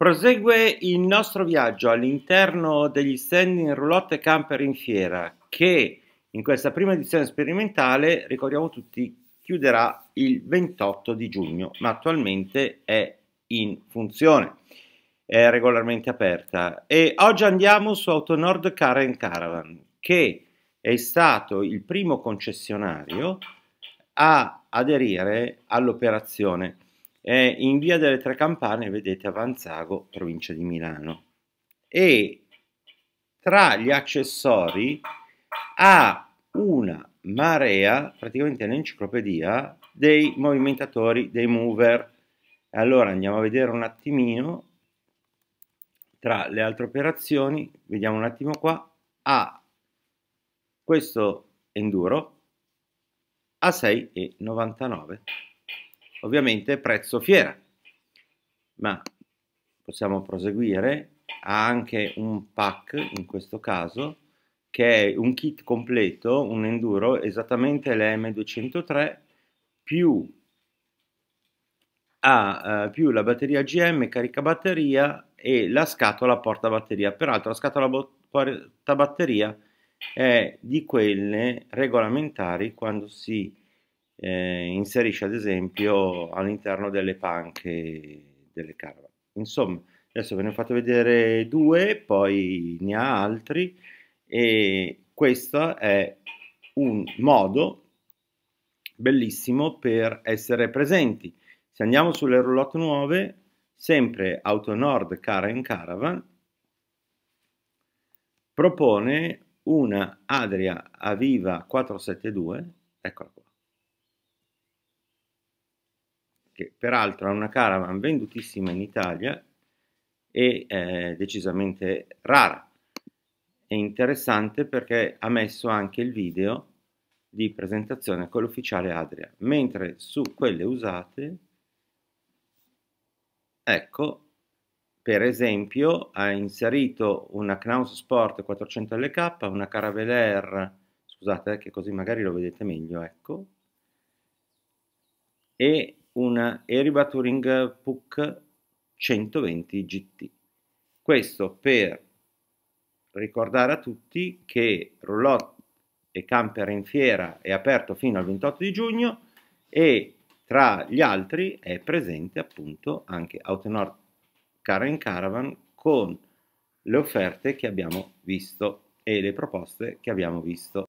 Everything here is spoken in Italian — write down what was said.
Prosegue il nostro viaggio all'interno degli stand in roulotte camper in fiera che in questa prima edizione sperimentale, ricordiamo tutti, chiuderà il 28 di giugno, ma attualmente è in funzione, è regolarmente aperta. E oggi andiamo su Autonord Caravan Caravan che è stato il primo concessionario a aderire all'operazione è in via delle Tre Campane, vedete Avanzago, provincia di Milano. E tra gli accessori ha una marea, praticamente l'enciclopedia, dei movimentatori, dei mover. Allora andiamo a vedere un attimino tra le altre operazioni, vediamo un attimo qua, a questo enduro a 6,99 ovviamente prezzo fiera. Ma possiamo proseguire, ha anche un pack in questo caso che è un kit completo, un enduro, esattamente le M203 più, ha, eh, più la batteria GM, caricabatteria e la scatola portabatteria. Peraltro la scatola portabatteria è di quelle regolamentari quando si eh, inserisce ad esempio all'interno delle panche delle caravan. Insomma, adesso ve ne ho fatto vedere due, poi ne ha altri e questo è un modo bellissimo per essere presenti. Se andiamo sulle roulotte nuove, sempre Autonord Caravan Caravan propone una Adria Aviva 472, eccola qua, che peraltro è una caravan vendutissima in Italia e eh, decisamente rara. È interessante perché ha messo anche il video di presentazione con l'ufficiale Adria, mentre su quelle usate, ecco, per esempio ha inserito una Knaus Sport 400 LK, una Caravelair, scusate eh, che così magari lo vedete meglio, ecco, e un Eriba Touring Puck 120 GT. Questo per ricordare a tutti che Roulotte e Camper in fiera è aperto fino al 28 di giugno e tra gli altri è presente appunto anche Autonord Car and Caravan con le offerte che abbiamo visto e le proposte che abbiamo visto.